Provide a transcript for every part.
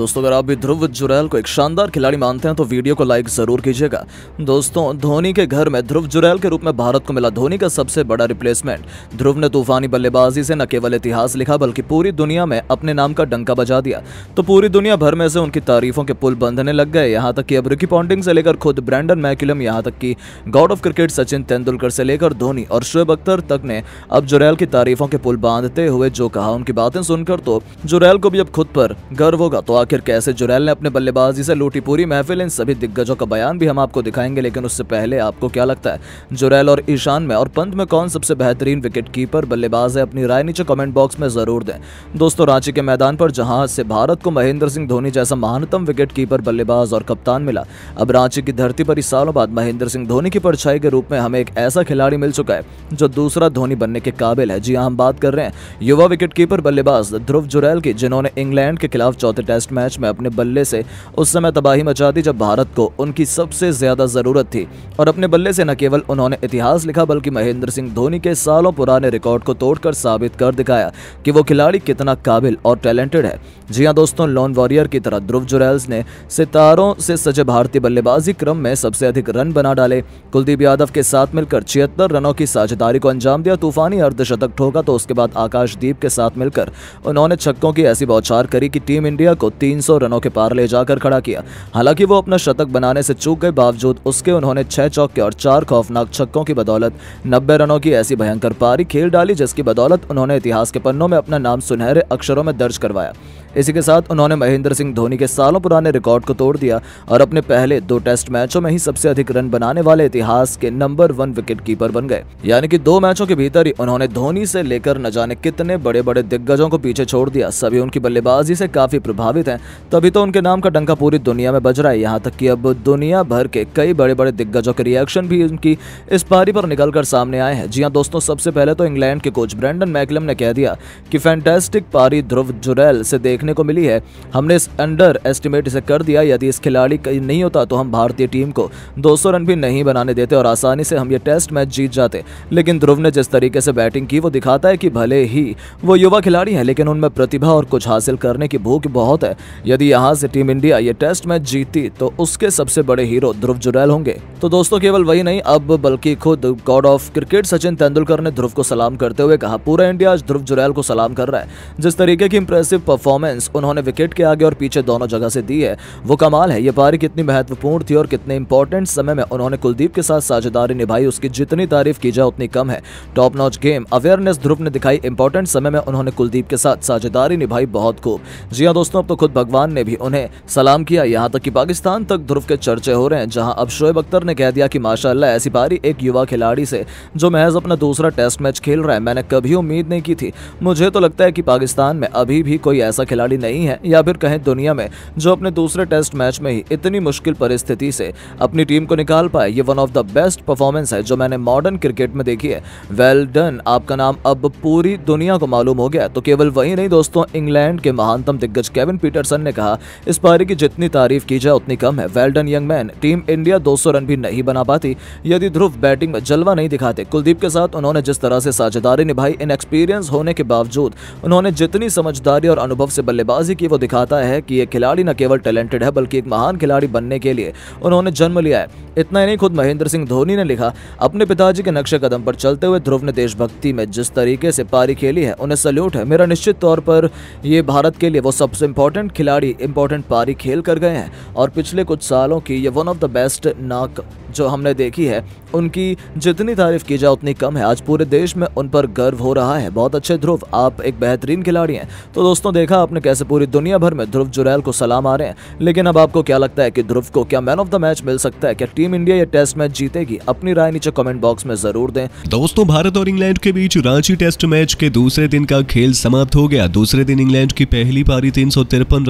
दोस्तों अगर आप भी ध्रुव जुरैल को एक शानदार खिलाड़ी मानते हैं तो वीडियो को लाइक जरूर कीजिएगा दोस्तों धोनी के घर में ध्रुव जुरैल के रूप में भारत को मिला धोनी का सबसे बड़ा रिप्लेसमेंट ध्रुव ने तूफानी बल्लेबाजी से न केवल इतिहास लिखा बल्कि पूरी दुनिया में अपने नाम का डंका बजा दिया तो पूरी दुनिया भर में से उनकी तारीफों के पुल बंधने लग गए यहाँ तक कि अब रिकी पॉन्टिंग से लेकर खुद ब्रैंडन मैकुलम यहाँ तक की god of cricket Sachin Tendulkar से लेकर धोनी और शुएब अख्तर तक ने अब जुरैल की तारीफों के पुल बांधते हुए जो कहा उनकी बातें सुनकर तो जुरैल को भी अब खुद पर गर्व होगा तो आखिर आखिर कैसे जुरैल ने अपने बल्लेबाजी से लूटी पूरी महफिल इन सभी दिग्गजों का बयान भी हम आपको दिखाएंगे लेकिन उससे पहले आपको क्या लगता है जुरैल और ईशान में और पंत में कौन सबसे बेहतरीन विकेट कीपर बल्लेबाज है अपनी राय नीचे कॉमेंट बॉक्स में जरूर दें दोस्तों रांची के मैदान पर जहां से भारत को महेंद्र सिंह धोनी जैसा महानतम विकेट कीपर बल्लेबाज और कप्तान मिला अब रांची की धरती पर इस सालों बाद महेंद्र सिंह धोनी की परछाई के रूप में हमें एक ऐसा खिलाड़ी मिल चुका है जो दूसरा धोनी बनने के काबिल है जी हम बात कर रहे हैं युवा विकेट कीपर बल्लेबाज ध्रुव जुरैल की जिन्होंने इंग्लैंड के खिलाफ चौथे टेस्ट में मैच में अपने बल्ले से उस समय तबाही मचा दी जब भारत को उनकी सबसे ज़्यादा ज़रूरत थी और अपने बल्ले से न केवल उन्होंने इतिहास लिखा बल्कि महेंद्र सिंह धोनी के सालों पुराने रिकॉर्ड को तोड़कर साबित कर दिखाया कि वो खिलाड़ी कितना काबिल और टैलेंटेड है जी हाँ दोस्तों लॉन वॉरियर की तरह ध्रुव जुरैल्स ने सितारों से सजे भारतीय बल्लेबाजी क्रम में सबसे अधिक रन बना डाले कुलदीप यादव के साथ मिलकर छिहत्तर रनों की साझेदारी को अंजाम दिया तूफानी अर्धशतक ठोका तो उसके बाद आकाशदीप के साथ मिलकर उन्होंने छक्कों की ऐसी बौछार करी कि टीम इंडिया को 300 रनों के पार ले जाकर खड़ा किया हालांकि वो अपना शतक बनाने से चूक गए बावजूद उसके उन्होंने छह चौके और चार खौफनाक छक्कों की बदौलत नब्बे रनों की ऐसी भयंकर पारी खेल डाली जिसकी बदौलत उन्होंने इतिहास के पन्नों में अपना नाम सुनहरे अक्षरों में दर्ज करवाया इसी के साथ उन्होंने महेंद्र सिंह धोनी के सालों पुराने रिकॉर्ड को तोड़ दिया और अपने पहले दो टेस्ट मैचों में ही सबसे अधिक रन बनाने वाले इतिहास के नंबर वन विकेट कीपर बन गए यानी कि दो मैचों के भीतर ही उन्होंने धोनी से लेकर न जाने कितने बड़े बड़े दिग्गजों को पीछे छोड़ दिया सभी उनकी बल्लेबाजी से काफी प्रभावित है तभी तो उनके नाम का डंका पूरी दुनिया में बज रहा है यहाँ तक की अब दुनिया भर के कई बड़े बड़े दिग्गजों के रिएक्शन भी उनकी इस पारी पर निकलकर सामने आए हैं जी हाँ दोस्तों सबसे पहले तो इंग्लैंड के कोच ब्रेंडन मैकलम ने कह दिया की फैंटेस्टिक पारी ध्रुव जुरैल से देख देखने को मिली है हमने इस अंडर एस्टिमेट इसे कर दिया यदि इस खिलाड़ी नहीं होता तो हम भारतीय टीम को 200 रन भी नहीं बनाने देते और आसानी से हम ये टेस्ट मैच जीत जाते लेकिन ध्रुव ने जिस तरीके से बैटिंग की वो दिखाता है कि भले ही वो युवा खिलाड़ी है लेकिन उनमें प्रतिभा और कुछ हासिल करने की भूख बहुत है यदि यहाँ से टीम इंडिया ये टेस्ट मैच जीती तो उसके सबसे बड़े हीरो ध्रुव जुरैल होंगे तो दोस्तों केवल वही नहीं अब बल्कि खुद god of cricket Sachin Tendulkar ने ध्रुव को सलाम करते हुए कहा पूरा इंडिया आज ध्रुव जुरैल को सलाम कर रहा है जिस तरीके की इंप्रेसिव परफॉर्मेंस परफॉर्मेंस उन्होंने विकेट के आगे और पीछे दोनों जगह से दी है वो कमाल है ये पारी कितनी महत्वपूर्ण थी और कितने इंपॉर्टेंट समय में उन्होंने कुलदीप के साथ साझेदारी निभाई उसकी जितनी तारीफ की जाए उतनी कम है top notch game awareness Dhruv ने दिखाई इंपॉर्टेंट समय में उन्होंने कुलदीप के साथ साझेदारी निभाई बहुत खूब जी हाँ दोस्तों अब तो खुद भगवान ने भी उन्हें सलाम किया यहाँ तक कि पाकिस्तान तक ध्रुव के चर्चे हो रहे हैं जहाँ अब शोएब अख्तर ने कह दिया कि माशाल्लाह ऐसी पारी एक युवा खिलाड़ी से जो महज अपना दूसरा टेस्ट मैच खेल रहा है मैंने कभी उम्मीद नहीं की थी मुझे तो लगता है कि पाकिस्तान में अभी भी कोई ऐसा खिलाड़ी खिलाड़ी नहीं है या फिर कहें दुनिया में जो अपने दूसरे टेस्ट मैच में ही इतनी मुश्किल परिस्थिति से अपनी टीम को निकाल पाए ये one of the best performance है जो मैंने मॉडर्न क्रिकेट में देखी है वेल डन आपका नाम अब पूरी दुनिया को मालूम हो गया तो केवल वही नहीं दोस्तों इंग्लैंड के महानतम दिग्गज केविन पीटरसन ने कहा इस पारी की जितनी तारीफ की जाए उतनी कम है well done young man team India दो रन भी नहीं बना पाती यदि ध्रुव बैटिंग में जलवा नहीं दिखाते कुलदीप के साथ उन्होंने जिस तरह से साझेदारी निभाई इन एक्सपीरियंस होने के बावजूद उन्होंने जितनी समझदारी और अनुभव से बल्लेबाजी की वो दिखाता है कि ये खिलाड़ी न केवल टैलेंटेड है बल्कि एक महान खिलाड़ी बनने के लिए उन्होंने जन्म लिया है इतना ही नहीं खुद महेंद्र सिंह धोनी ने लिखा अपने पिताजी के नक्शे कदम पर चलते हुए ध्रुव ने देशभक्ति में जिस तरीके से पारी खेली है उन्हें सल्यूट है मेरा निश्चित तौर पर ये भारत के लिए वो सबसे इंपॉर्टेंट खिलाड़ी इंपॉर्टेंट पारी खेल कर गए हैं और पिछले कुछ सालों की ये वन ऑफ द बेस्ट नाक जो हमने देखी है उनकी जितनी तारीफ की जाए उतनी कम है आज पूरे देश में उन पर गर्व हो रहा है बहुत अच्छे ध्रुव आप एक बेहतरीन खिलाड़ी हैं तो दोस्तों देखा आपने कैसे पूरी दुनिया भर में ध्रुव जुरैल को सलाम आ रहे हैं लेकिन अब आपको क्या लगता है कि ध्रुव को क्या मैन ऑफ द मैच मिल सकता है क्या टीम इंडिया ये टेस्ट मैच जीतेगी अपनी राय नीचे कॉमेंट बॉक्स में जरूर दें दोस्तों भारत और इंग्लैंड के बीच रांची टेस्ट मैच के दूसरे दिन का खेल समाप्त हो गया दूसरे दिन इंग्लैंड की पहली पारी तीन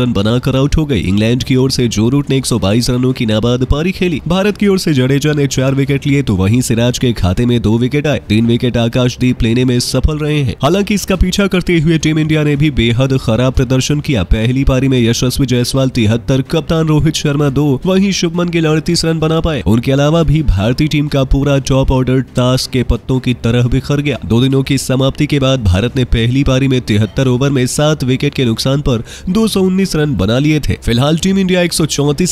रन बनाकर आउट हो गई इंग्लैंड की ओर से जो रूट ने एक रनों की नाबाद पारी खेली भारत की ओर से जड़ जडेजा ने चार विकेट लिए तो वहीं सिराज के खाते में दो विकेट आए तीन विकेट आकाशदीप लेने में सफल रहे हैं हालांकि इसका पीछा करते हुए टीम इंडिया ने भी बेहद खराब प्रदर्शन किया पहली पारी में यशस्वी जायसवाल तिहत्तर कप्तान रोहित शर्मा दो वहीं शुभमन गिल अड़तीस रन बना पाए उनके अलावा भी भारतीय टीम का पूरा टॉप ऑर्डर ताश के पत्तों की तरह बिखर गया दो दिनों की समाप्ति के बाद भारत ने पहली पारी में तिहत्तर ओवर में सात विकेट के नुकसान पर दो रन बना लिए थे फिलहाल टीम इंडिया एक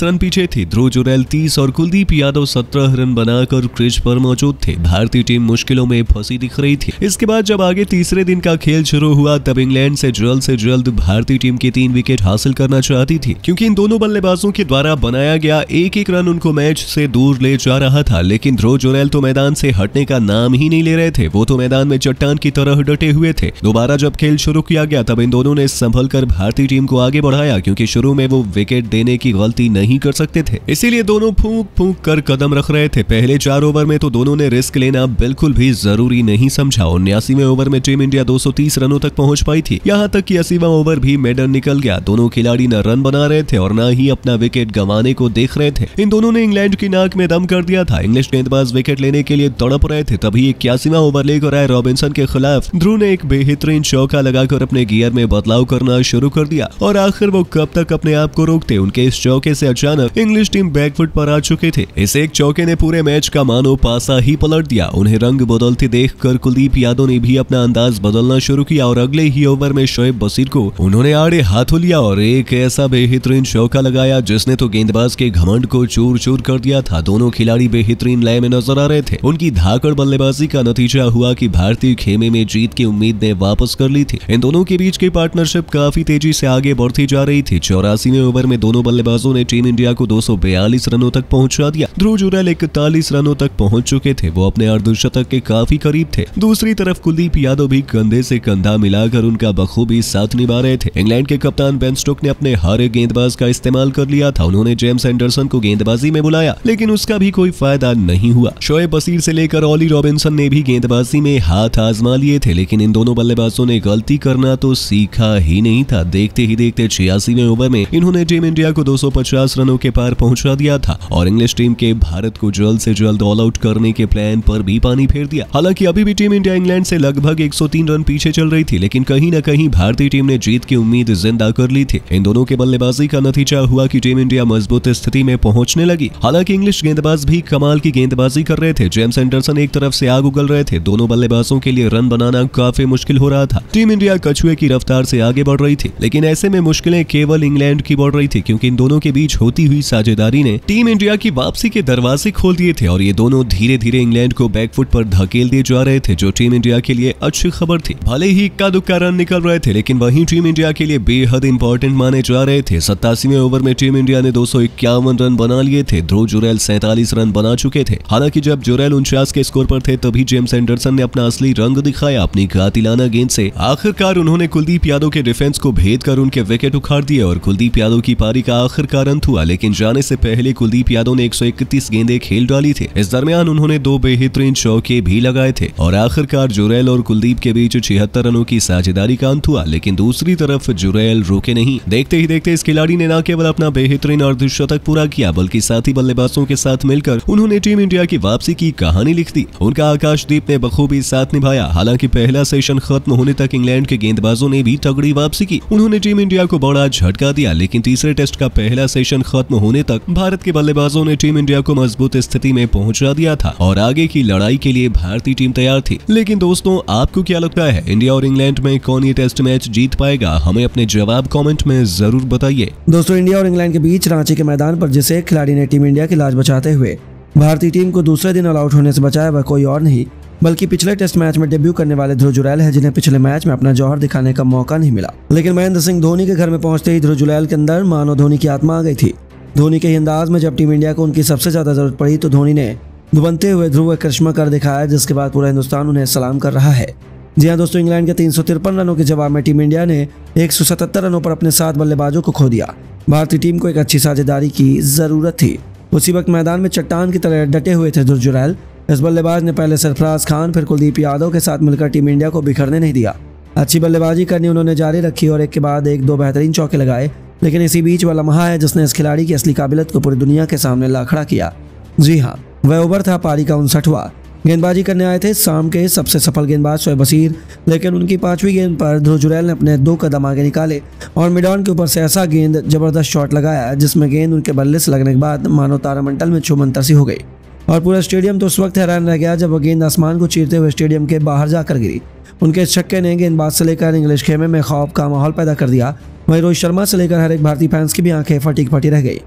रन पीछे थी ध्रुव जुरैल तीस और कुलदीप यादव सत्रह रन बनाकर क्रिज पर मौजूद थे भारतीय टीम मुश्किलों में फंसी दिख रही थी इसके बाद जब आगे तीसरे दिन का खेल शुरू हुआ तब इंग्लैंड से जल्द से जल्द भारतीय टीम की तीन विकेट हासिल करना चाहती थी क्योंकि इन दोनों बल्लेबाजों के द्वारा बनाया गया एक एक रन उनको मैच से दूर ले जा रहा था लेकिन ध्रो जोनेल तो मैदान से हटने का नाम ही नहीं ले रहे थे वो तो मैदान में चट्टान की तरह डटे हुए थे दोबारा जब खेल शुरू किया गया तब इन दोनों ने संभल कर भारतीय टीम को आगे बढ़ाया क्यूँकी शुरू में वो विकेट देने की गलती नहीं कर सकते थे इसीलिए दोनों फूक फूक कर कदम रख रहे थे पहले चार ओवर में तो दोनों ने रिस्क लेना बिल्कुल भी जरूरी नहीं समझा उन्यासीवें ओवर में टीम इंडिया 230 रनों तक पहुंच पाई थी यहां तक कि अस्सीवा ओवर भी मेडन निकल गया दोनों खिलाड़ी न रन बना रहे थे और न ही अपना विकेट गंवाने को देख रहे थे इन दोनों ने इंग्लैंड की नाक में दम कर दिया था इंग्लिश गेंदबाज विकेट लेने के लिए तड़प रहे थे तभी इक्यासीवा ओवर लेकर आए रॉबिन्सन के खिलाफ ध्रुव ने एक बेहतरीन चौका लगाकर अपने गियर में बदलाव करना शुरू कर दिया और आखिर वो कब तक अपने आप को रोकते उनके इस चौके से अचानक इंग्लिश टीम बैकफुट पर आ चुके थे इस एक चौके चौके ने पूरे मैच का मानो पासा ही पलट दिया उन्हें रंग बदलते देख कर कुलदीप यादव ने भी अपना अंदाज बदलना शुरू किया और अगले ही ओवर में शोएब बसीर को उन्होंने आड़े हाथों लिया और एक ऐसा बेहतरीन चौका लगाया जिसने तो गेंदबाज के घमंड को चूर चूर कर दिया था दोनों खिलाड़ी बेहतरीन लय में नजर आ रहे थे उनकी धाकड़ बल्लेबाजी का नतीजा हुआ की भारतीय खेमे में जीत की उम्मीद ने वापस कर ली थी इन दोनों के बीच की पार्टनरशिप काफी तेजी से आगे बढ़ती जा रही थी चौरासीवें ओवर में दोनों बल्लेबाजों ने टीम इंडिया को दो रनों तक पहुंचा दिया ध्रुव अप्रैल इकतालीस रनों तक पहुंच चुके थे वो अपने अर्धशतक के काफी करीब थे दूसरी तरफ कुलदीप यादव भी कंधे से कंधा मिलाकर उनका बखूबी साथ निभा रहे थे इंग्लैंड के कप्तान बेन स्टोक ने अपने हर गेंदबाज का इस्तेमाल कर लिया था उन्होंने जेम्स एंडरसन को गेंदबाजी में बुलाया लेकिन उसका भी कोई फायदा नहीं हुआ शोएब बसीर से लेकर ओली रॉबिन्सन ने भी गेंदबाजी में हाथ आजमा लिए थे लेकिन इन दोनों बल्लेबाजों ने गलती करना तो सीखा ही नहीं था देखते ही देखते छियासीवे ओवर में इन्होंने टीम इंडिया को दो रनों के पार पहुंचा दिया था और इंग्लिश टीम के भारत भारत को जल्द से जल्द ऑल आउट करने के प्लान पर भी पानी फेर दिया हालांकि अभी भी टीम इंडिया इंग्लैंड से लगभग 103 रन पीछे चल रही थी लेकिन कहीं न कहीं भारतीय टीम ने जीत की उम्मीद जिंदा कर ली थी इन दोनों के बल्लेबाजी का नतीजा हुआ की टीम इंडिया मजबूत स्थिति में पहुंचने लगी हालांकि इंग्लिश गेंदबाज भी कमाल की गेंदबाजी कर रहे थे जेम्स एंडरसन एक तरफ से आग उगल रहे थे दोनों बल्लेबाजों के लिए रन बनाना काफी मुश्किल हो रहा था टीम इंडिया कछुए की रफ्तार से आगे बढ़ रही थी लेकिन ऐसे में मुश्किलें केवल इंग्लैंड की बढ़ रही थी क्योंकि इन दोनों के बीच होती हुई साझेदारी ने टीम इंडिया की वापसी के दरवाजे दरवाजे खोल दिए थे और ये दोनों धीरे धीरे इंग्लैंड को बैकफुट पर धकेल दिए जा रहे थे जो टीम इंडिया के लिए अच्छी खबर थी भले ही इक्का दुक्का रन निकल रहे थे लेकिन वही टीम इंडिया के लिए बेहद इंपॉर्टेंट माने जा रहे थे सत्तासीवें ओवर में टीम इंडिया ने दो रन बना लिए थे ध्रुव जुरैल सैतालीस रन बना चुके थे हालांकि जब जुरैल उनचास के स्कोर पर थे तभी जेम्स एंडरसन ने अपना असली रंग दिखाया अपनी घातिलाना गेंद से आखिरकार उन्होंने कुलदीप यादव के डिफेंस को भेद कर उनके विकेट उखाड़ दिए और कुलदीप यादव की पारी का आखिरकार अंत हुआ लेकिन जाने से पहले कुलदीप यादव ने एक गेंद गेंदे खेल डाली थी इस दरमियान उन्होंने दो बेहतरीन चौके भी लगाए थे और आखिरकार जुरैल और कुलदीप के बीच छिहत्तर रनों की साझेदारी का अंत हुआ लेकिन दूसरी तरफ जुरैल रुके नहीं देखते ही देखते इस खिलाड़ी ने न केवल अपना बेहतरीन अर्धशतक पूरा किया बल्कि साथी बल्लेबाजों के साथ मिलकर उन्होंने टीम इंडिया की वापसी की कहानी लिख दी उनका आकाशदीप ने बखूबी साथ निभाया हालांकि पहला सेशन खत्म होने तक इंग्लैंड के गेंदबाजों ने भी तगड़ी वापसी की उन्होंने टीम इंडिया को बड़ा झटका दिया लेकिन तीसरे टेस्ट का पहला सेशन खत्म होने तक भारत के बल्लेबाजों ने टीम इंडिया को मजबूत स्थिति में पहुंचा दिया था और आगे की लड़ाई के लिए भारतीय टीम तैयार थी लेकिन दोस्तों आपको क्या लगता है इंडिया और इंग्लैंड में कौन ये टेस्ट मैच जीत पाएगा हमें अपने जवाब कॉमेंट में जरूर बताइए दोस्तों इंडिया और इंग्लैंड के बीच रांची के मैदान आरोप जिसे खिलाड़ी ने टीम इंडिया की लाज बचाते हुए भारतीय टीम को दूसरे दिन ऑल आउट होने से बचाया वह कोई और नहीं बल्कि पिछले टेस्ट मैच में डेब्यू करने वाले ध्रुव जुरैल है जिन्हें पिछले मैच में अपना जौहर दिखाने का मौका नहीं मिला लेकिन महेंद्र सिंह धोनी के घर में पहुंचते ही ध्रुव जुरैल के अंदर मानो धोनी की आत्मा आ गई थी धोनी के अंदाज में जब टीम इंडिया को उनकी सबसे ज्यादा जरूरत पड़ी तो धोनी ने दुबनते हुए ध्रुव करिश्मा कर दिखाया जिसके बाद पूरा हिंदुस्तान उन्हें सलाम कर रहा है जी हाँ दोस्तों इंग्लैंड के तीन रनों के जवाब में टीम इंडिया ने एक रनों पर अपने सात बल्लेबाजों को खो दिया भारतीय टीम को एक अच्छी साझेदारी की जरूरत थी उसी वक्त मैदान में चट्टान की तरह डटे हुए थे दुर्जुरैल इस बल्लेबाज ने पहले सरफराज खान फिर कुलदीप यादव के साथ मिलकर टीम इंडिया को बिखरने नहीं दिया अच्छी बल्लेबाजी करनी उन्होंने जारी रखी और एक के बाद एक दो बेहतरीन चौके लगाए लेकिन इसी बीच वह लम्हा है जिसने इस खिलाड़ी की असली काबिलियत को पूरी दुनिया के सामने लाखड़ा किया जी हाँ वह ओवर था पारी का उनसठवा गेंदबाजी करने आए थे शाम के सबसे सफल गेंदबाज शोए बसीर लेकिन उनकी पांचवी गेंद पर ध्रुव ने अपने दो कदम आगे निकाले और मिडॉन के ऊपर से ऐसा गेंद जबरदस्त शॉट लगाया जिसमें गेंद उनके बल्ले से लगने के बाद मानव तारामंडल में छुमंतर सी हो गई और पूरा स्टेडियम तो उस वक्त हैरान रह गया जब वह गेंद आसमान को चीरते हुए स्टेडियम के बाहर जाकर गिरी उनके छक्के ने गेंदबाज से लेकर इंग्लिश खेमे में खौफ का माहौल पैदा कर दिया वहीं रोहित शर्मा से लेकर हर एक भारतीय फैंस की भी आंखें फटी फटी रह गई